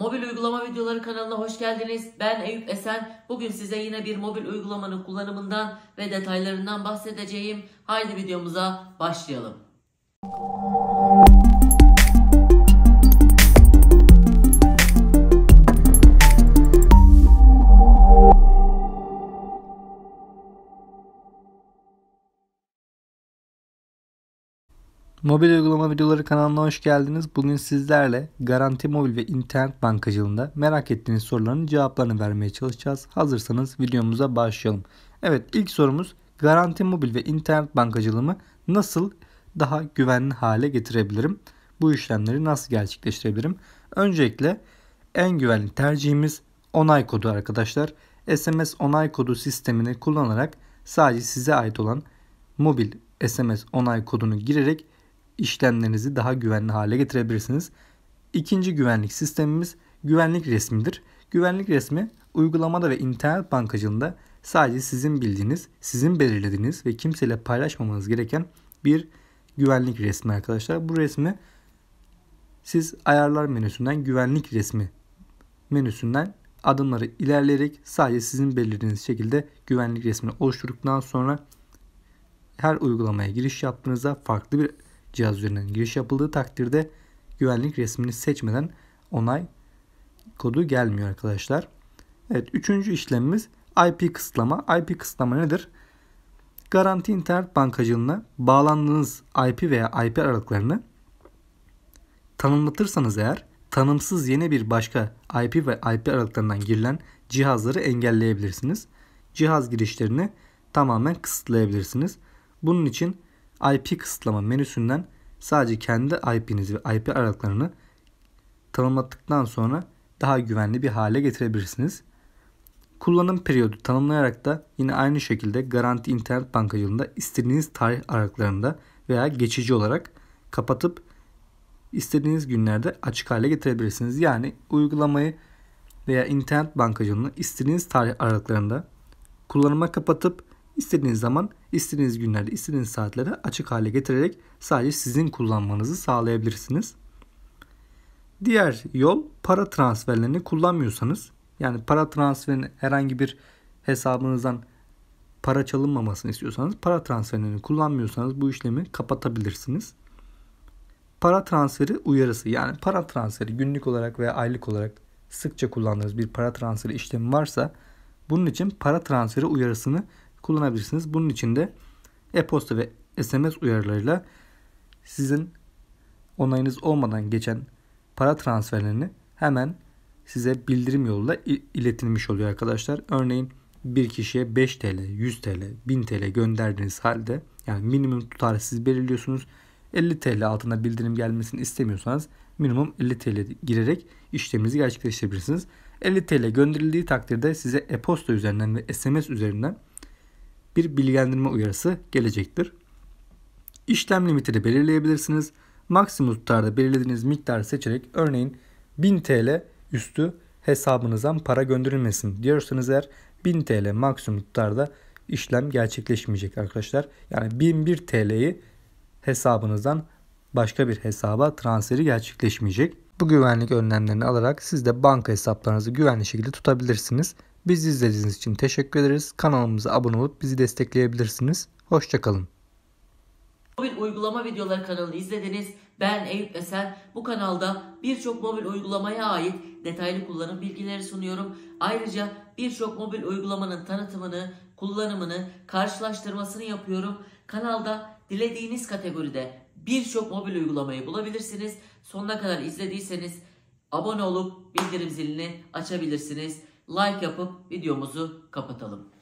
Mobil uygulama videoları kanalına hoş geldiniz. Ben Eyüp Esen. Bugün size yine bir mobil uygulamanın kullanımından ve detaylarından bahsedeceğim. Haydi videomuza başlayalım. Mobil uygulama videoları kanalına hoş geldiniz. Bugün sizlerle Garanti Mobil ve İnternet bankacılığında merak ettiğiniz soruların cevaplarını vermeye çalışacağız. Hazırsanız videomuza başlayalım. Evet ilk sorumuz Garanti Mobil ve İnternet bankacılığımı nasıl daha güvenli hale getirebilirim? Bu işlemleri nasıl gerçekleştirebilirim? Öncelikle en güvenli tercihimiz onay kodu arkadaşlar. SMS onay kodu sistemini kullanarak sadece size ait olan mobil SMS onay kodunu girerek işlemlerinizi daha güvenli hale getirebilirsiniz. İkinci güvenlik sistemimiz güvenlik resmidir. Güvenlik resmi uygulamada ve internet bankacılığında sadece sizin bildiğiniz, sizin belirlediğiniz ve kimseyle paylaşmamanız gereken bir güvenlik resmi arkadaşlar. Bu resmi siz ayarlar menüsünden güvenlik resmi menüsünden adımları ilerleyerek sadece sizin belirlediğiniz şekilde güvenlik resmini oluşturduktan sonra her uygulamaya giriş yaptığınızda farklı bir cihaz üzerinden giriş yapıldığı takdirde güvenlik resmini seçmeden onay kodu gelmiyor arkadaşlar. Evet üçüncü işlemimiz IP kısıtlama. IP kısıtlama nedir? Garanti internet bankacılığına bağlandığınız IP veya IP aralıklarını tanımlatırsanız eğer tanımsız yeni bir başka IP ve IP aralıklarından girilen cihazları engelleyebilirsiniz. Cihaz girişlerini tamamen kısıtlayabilirsiniz. Bunun için IP kısıtlama menüsünden sadece kendi IP'nizi ve IP aralıklarını tanımladıktan sonra daha güvenli bir hale getirebilirsiniz. Kullanım periyodu tanımlayarak da yine aynı şekilde garanti internet banka yılında istediğiniz tarih aralıklarında veya geçici olarak kapatıp istediğiniz günlerde açık hale getirebilirsiniz. Yani uygulamayı veya internet bankacılığını istediğiniz tarih aralıklarında kullanıma kapatıp İstediğiniz zaman, istediğiniz günlerde, istediğiniz saatlere açık hale getirerek sadece sizin kullanmanızı sağlayabilirsiniz. Diğer yol para transferlerini kullanmıyorsanız yani para transferini herhangi bir hesabınızdan para çalınmamasını istiyorsanız para transferini kullanmıyorsanız bu işlemi kapatabilirsiniz. Para transferi uyarısı yani para transferi günlük olarak veya aylık olarak sıkça kullandığınız bir para transferi işlemi varsa bunun için para transferi uyarısını kullanabilirsiniz. Bunun için de e-posta ve SMS uyarılarıyla sizin onayınız olmadan geçen para transferlerini hemen size bildirim yoluyla iletilmiş oluyor arkadaşlar. Örneğin bir kişiye 5 TL, 100 TL, 1000 TL gönderdiğiniz halde yani minimum tutarı siz belirliyorsunuz. 50 TL altında bildirim gelmesini istemiyorsanız minimum 50 TL girerek işleminizi gerçekleştirebilirsiniz. 50 TL gönderildiği takdirde size e-posta üzerinden ve SMS üzerinden bir bilgilendirme uyarısı gelecektir. İşlem limiti de belirleyebilirsiniz. Maksimum tutarda belirlediğiniz miktarı seçerek örneğin 1000 TL üstü hesabınızdan para gönderilmesin diyorsanız eğer 1000 TL maksimum tutarda işlem gerçekleşmeyecek arkadaşlar. Yani 1001 TL'yi hesabınızdan başka bir hesaba transferi gerçekleşmeyecek. Bu güvenlik önlemlerini alarak siz de banka hesaplarınızı güvenli şekilde tutabilirsiniz. Biz izlediğiniz için teşekkür ederiz. Kanalımıza abone olup bizi destekleyebilirsiniz. Hoşçakalın. Mobil uygulama videoları kanalını izlediniz. Ben Eyüp Esen. Bu kanalda birçok mobil uygulamaya ait detaylı kullanım bilgileri sunuyorum. Ayrıca birçok mobil uygulamanın tanıtımını, kullanımını, karşılaştırmasını yapıyorum. Kanalda dilediğiniz kategoride birçok mobil uygulamayı bulabilirsiniz. Sonuna kadar izlediyseniz abone olup bildirim zilini açabilirsiniz. Like yapıp videomuzu kapatalım.